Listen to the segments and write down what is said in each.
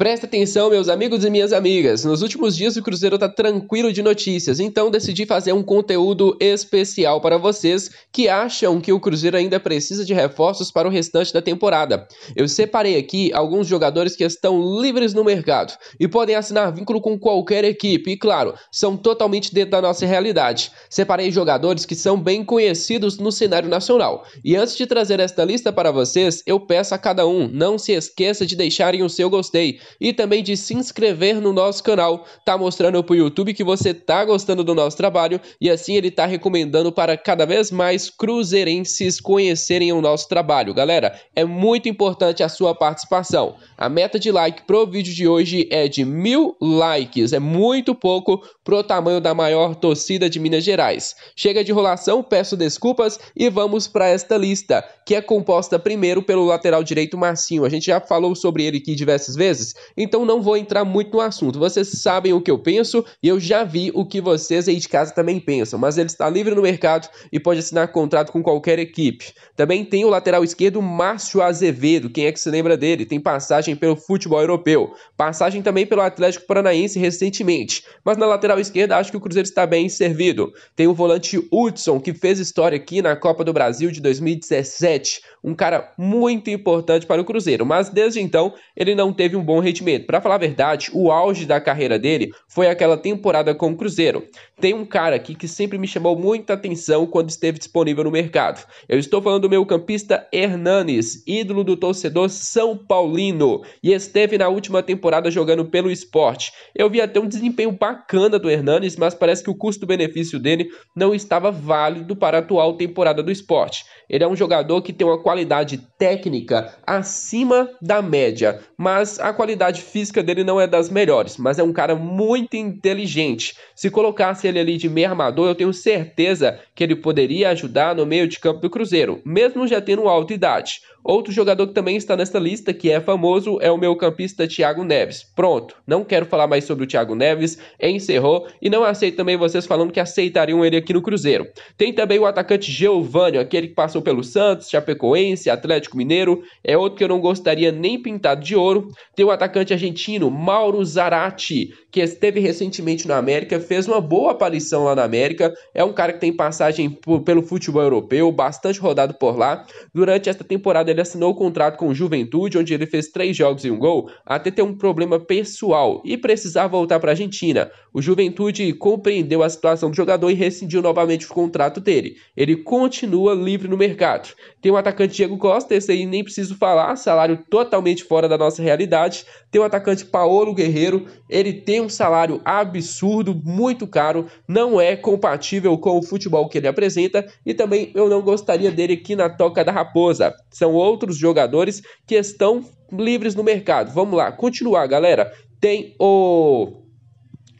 Presta atenção, meus amigos e minhas amigas. Nos últimos dias o Cruzeiro tá tranquilo de notícias, então decidi fazer um conteúdo especial para vocês que acham que o Cruzeiro ainda precisa de reforços para o restante da temporada. Eu separei aqui alguns jogadores que estão livres no mercado e podem assinar vínculo com qualquer equipe, e claro, são totalmente dentro da nossa realidade. Separei jogadores que são bem conhecidos no cenário nacional. E antes de trazer esta lista para vocês, eu peço a cada um, não se esqueça de deixarem o seu gostei e também de se inscrever no nosso canal. Tá mostrando pro YouTube que você tá gostando do nosso trabalho e assim ele tá recomendando para cada vez mais cruzeirenses conhecerem o nosso trabalho. Galera, é muito importante a sua participação. A meta de like pro vídeo de hoje é de mil likes. É muito pouco pro tamanho da maior torcida de Minas Gerais. Chega de enrolação, peço desculpas e vamos para esta lista, que é composta primeiro pelo lateral direito Marcinho. A gente já falou sobre ele aqui diversas vezes, então não vou entrar muito no assunto. Vocês sabem o que eu penso e eu já vi o que vocês aí de casa também pensam. Mas ele está livre no mercado e pode assinar contrato com qualquer equipe. Também tem o lateral esquerdo Márcio Azevedo. Quem é que se lembra dele? Tem passagem pelo futebol europeu, passagem também pelo Atlético Paranaense recentemente. Mas na lateral esquerda acho que o Cruzeiro está bem servido. Tem o volante Hudson que fez história aqui na Copa do Brasil de 2017, um cara muito importante para o Cruzeiro. Mas desde então ele não teve um bom rendimento. Para falar a verdade, o auge da carreira dele foi aquela temporada com o Cruzeiro. Tem um cara aqui que sempre me chamou muita atenção quando esteve disponível no mercado. Eu estou falando do meu campista Hernanes, ídolo do torcedor São Paulino, e esteve na última temporada jogando pelo esporte. Eu vi até um desempenho bacana do Hernanes, mas parece que o custo-benefício dele não estava válido para a atual temporada do esporte. Ele é um jogador que tem uma qualidade técnica acima da média, mas a qualidade qualidade física dele não é das melhores, mas é um cara muito inteligente. Se colocasse ele ali de meio armador, eu tenho certeza que ele poderia ajudar no meio de campo do Cruzeiro, mesmo já tendo alta idade. Outro jogador que também está nessa lista, que é famoso, é o meu campista Thiago Neves. Pronto, não quero falar mais sobre o Thiago Neves, encerrou e não aceito também vocês falando que aceitariam ele aqui no Cruzeiro. Tem também o atacante Giovanni, aquele que passou pelo Santos, Chapecoense, Atlético Mineiro, é outro que eu não gostaria nem pintado de ouro. Tem o atacante argentino Mauro Zarate, que esteve recentemente na América, fez uma boa aparição lá na América. É um cara que tem passagem por, pelo futebol europeu, bastante rodado por lá. Durante esta temporada, ele assinou o contrato com o Juventude, onde ele fez três jogos e um gol, até ter um problema pessoal e precisar voltar para a Argentina. O Juventude compreendeu a situação do jogador e rescindiu novamente o contrato dele. Ele continua livre no mercado. Tem o atacante Diego Costa, esse aí nem preciso falar, salário totalmente fora da nossa realidade. Tem o atacante Paolo Guerreiro, ele tem um salário absurdo, muito caro, não é compatível com o futebol que ele apresenta e também eu não gostaria dele aqui na Toca da Raposa. São outros jogadores que estão livres no mercado. Vamos lá, continuar, galera. Tem o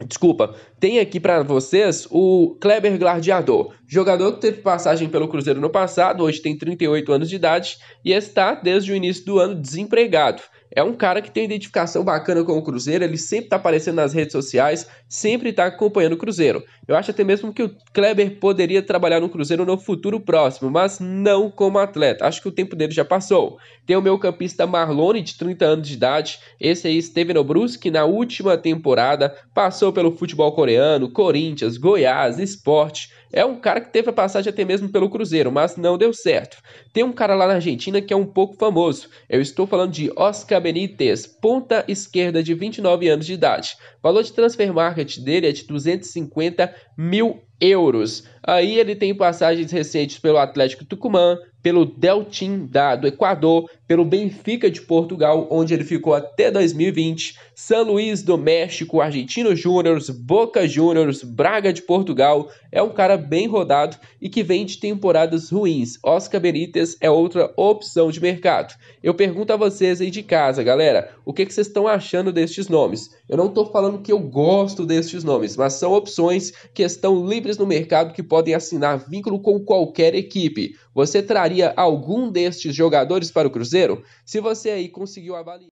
Desculpa, tem aqui para vocês o Kleber Gladiador, jogador que teve passagem pelo Cruzeiro no passado, hoje tem 38 anos de idade e está desde o início do ano desempregado é um cara que tem identificação bacana com o Cruzeiro, ele sempre está aparecendo nas redes sociais, sempre está acompanhando o Cruzeiro. Eu acho até mesmo que o Kleber poderia trabalhar no Cruzeiro no futuro próximo, mas não como atleta. Acho que o tempo dele já passou. Tem o meu campista Marlone, de 30 anos de idade, esse aí Steven no Brusque na última temporada, passou pelo futebol coreano, Corinthians, Goiás, Esporte é um cara que teve a passagem até mesmo pelo Cruzeiro, mas não deu certo. Tem um cara lá na Argentina que é um pouco famoso. Eu estou falando de Oscar Benítez, ponta esquerda de 29 anos de idade. O valor de transfer market dele é de 250 mil euros. Aí ele tem passagens recentes pelo Atlético Tucumã, pelo Deltin da, do Equador, pelo Benfica de Portugal, onde ele ficou até 2020, São Luís do México, Argentino Júniors, Boca Juniors, Braga de Portugal. É um cara bem rodado e que vem de temporadas ruins. Oscar Benítez é outra opção de mercado. Eu pergunto a vocês aí de casa, galera, o que, que vocês estão achando destes nomes? Eu não estou falando que eu gosto destes nomes, mas são opções que estão livres no mercado que podem assinar vínculo com qualquer equipe. Você traria algum destes jogadores para o Cruzeiro? Se você aí conseguiu avaliar.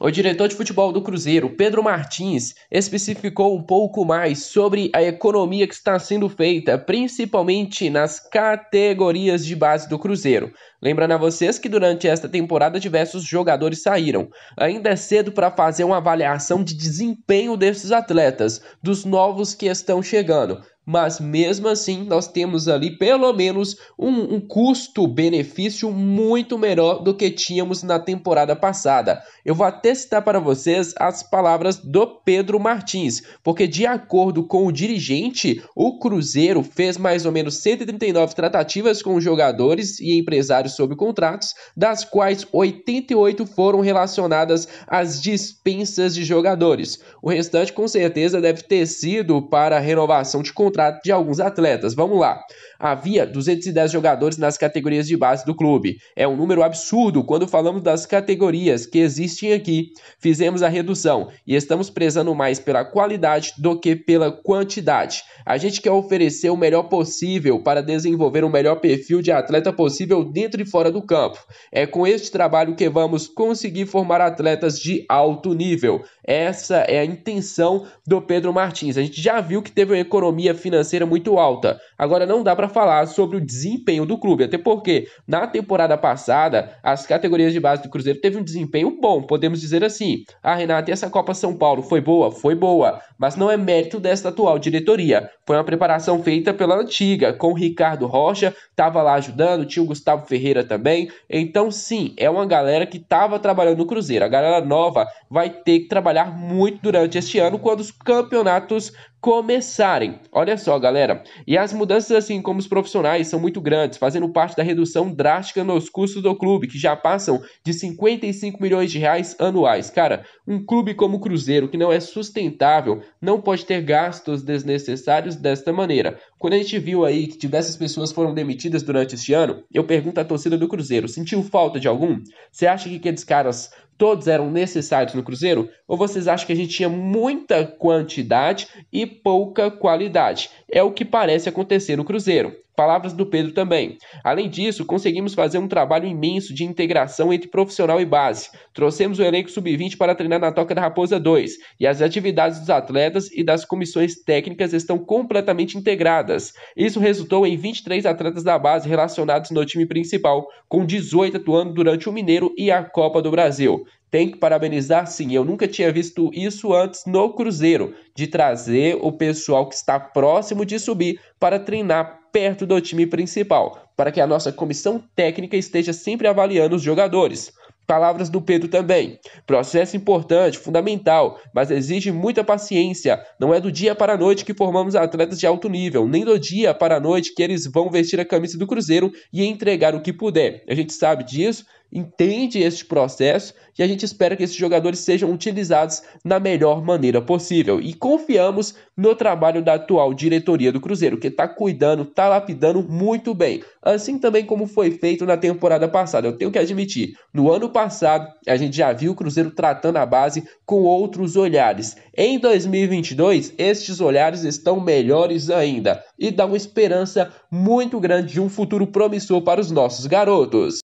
O diretor de futebol do Cruzeiro, Pedro Martins, especificou um pouco mais sobre a economia que está sendo feita, principalmente nas categorias de base do Cruzeiro. Lembrando a vocês que durante esta temporada diversos jogadores saíram. Ainda é cedo para fazer uma avaliação de desempenho desses atletas, dos novos que estão chegando mas mesmo assim nós temos ali pelo menos um, um custo-benefício muito melhor do que tínhamos na temporada passada. Eu vou até citar para vocês as palavras do Pedro Martins, porque de acordo com o dirigente, o Cruzeiro fez mais ou menos 139 tratativas com jogadores e empresários sob contratos, das quais 88 foram relacionadas às dispensas de jogadores. O restante com certeza deve ter sido para renovação de contratos contrato de alguns atletas. Vamos lá havia 210 jogadores nas categorias de base do clube. É um número absurdo quando falamos das categorias que existem aqui. Fizemos a redução e estamos prezando mais pela qualidade do que pela quantidade. A gente quer oferecer o melhor possível para desenvolver o melhor perfil de atleta possível dentro e fora do campo. É com este trabalho que vamos conseguir formar atletas de alto nível. Essa é a intenção do Pedro Martins. A gente já viu que teve uma economia financeira muito alta. Agora não dá para falar sobre o desempenho do clube, até porque na temporada passada as categorias de base do Cruzeiro teve um desempenho bom, podemos dizer assim. Ah, Renata, essa Copa São Paulo foi boa? Foi boa, mas não é mérito desta atual diretoria. Foi uma preparação feita pela antiga, com o Ricardo Rocha, estava lá ajudando, tinha o Gustavo Ferreira também. Então, sim, é uma galera que estava trabalhando no Cruzeiro. A galera nova vai ter que trabalhar muito durante este ano quando os campeonatos começarem. Olha só, galera. E as mudanças, assim como os profissionais, são muito grandes, fazendo parte da redução drástica nos custos do clube, que já passam de 55 milhões de reais anuais. Cara, um clube como o Cruzeiro, que não é sustentável, não pode ter gastos desnecessários desta maneira. Quando a gente viu aí que diversas pessoas foram demitidas durante este ano, eu pergunto à torcida do Cruzeiro: sentiu falta de algum? Você acha que aqueles caras todos eram necessários no Cruzeiro? Ou vocês acham que a gente tinha muita quantidade e pouca qualidade? É o que parece acontecer no Cruzeiro. Palavras do Pedro também. Além disso, conseguimos fazer um trabalho imenso de integração entre profissional e base. Trouxemos o elenco sub-20 para treinar na Toca da Raposa 2 e as atividades dos atletas e das comissões técnicas estão completamente integradas. Isso resultou em 23 atletas da base relacionados no time principal, com 18 atuando durante o Mineiro e a Copa do Brasil tem que parabenizar sim. Eu nunca tinha visto isso antes no Cruzeiro, de trazer o pessoal que está próximo de subir para treinar perto do time principal, para que a nossa comissão técnica esteja sempre avaliando os jogadores. Palavras do Pedro também. Processo importante, fundamental, mas exige muita paciência. Não é do dia para a noite que formamos atletas de alto nível, nem do dia para a noite que eles vão vestir a camisa do Cruzeiro e entregar o que puder. A gente sabe disso entende este processo e a gente espera que esses jogadores sejam utilizados na melhor maneira possível. E confiamos no trabalho da atual diretoria do Cruzeiro, que está cuidando, está lapidando muito bem. Assim também como foi feito na temporada passada. Eu tenho que admitir, no ano passado a gente já viu o Cruzeiro tratando a base com outros olhares. Em 2022, estes olhares estão melhores ainda e dá uma esperança muito grande de um futuro promissor para os nossos garotos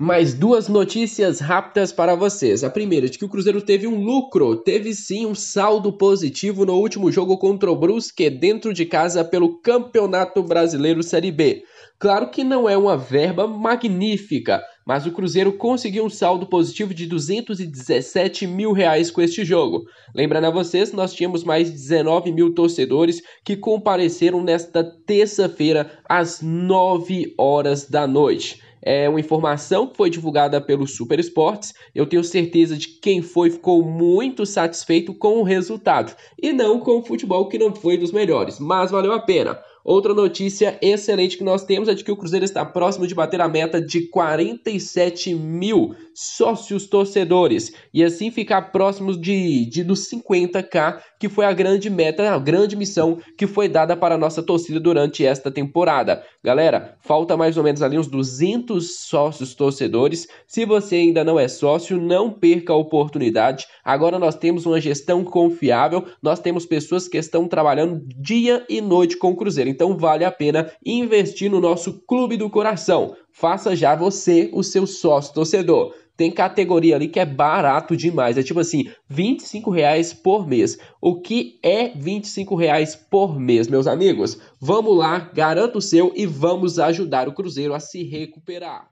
mais duas notícias rápidas para vocês. A primeira, de que o Cruzeiro teve um lucro, teve sim um saldo positivo no último jogo contra o Brusque dentro de casa pelo Campeonato Brasileiro Série B. Claro que não é uma verba magnífica, mas o Cruzeiro conseguiu um saldo positivo de 217 mil reais com este jogo. Lembrando a vocês, nós tínhamos mais 19 mil torcedores que compareceram nesta terça-feira às 9 horas da noite é uma informação que foi divulgada pelo Super Esportes. Eu tenho certeza de quem foi ficou muito satisfeito com o resultado e não com o futebol que não foi dos melhores, mas valeu a pena. Outra notícia excelente que nós temos é de que o Cruzeiro está próximo de bater a meta de 47 mil sócios torcedores e assim ficar próximo de, de dos 50k que foi a grande meta, a grande missão que foi dada para a nossa torcida durante esta temporada. Galera, falta mais ou menos ali uns 200 sócios torcedores. Se você ainda não é sócio, não perca a oportunidade. Agora nós temos uma gestão confiável, nós temos pessoas que estão trabalhando dia e noite com o Cruzeiro, então vale a pena investir no nosso clube do coração. Faça já você o seu sócio torcedor. Tem categoria ali que é barato demais. É tipo assim, 25 reais por mês. O que é 25 reais por mês, meus amigos? Vamos lá, garanto o seu e vamos ajudar o Cruzeiro a se recuperar.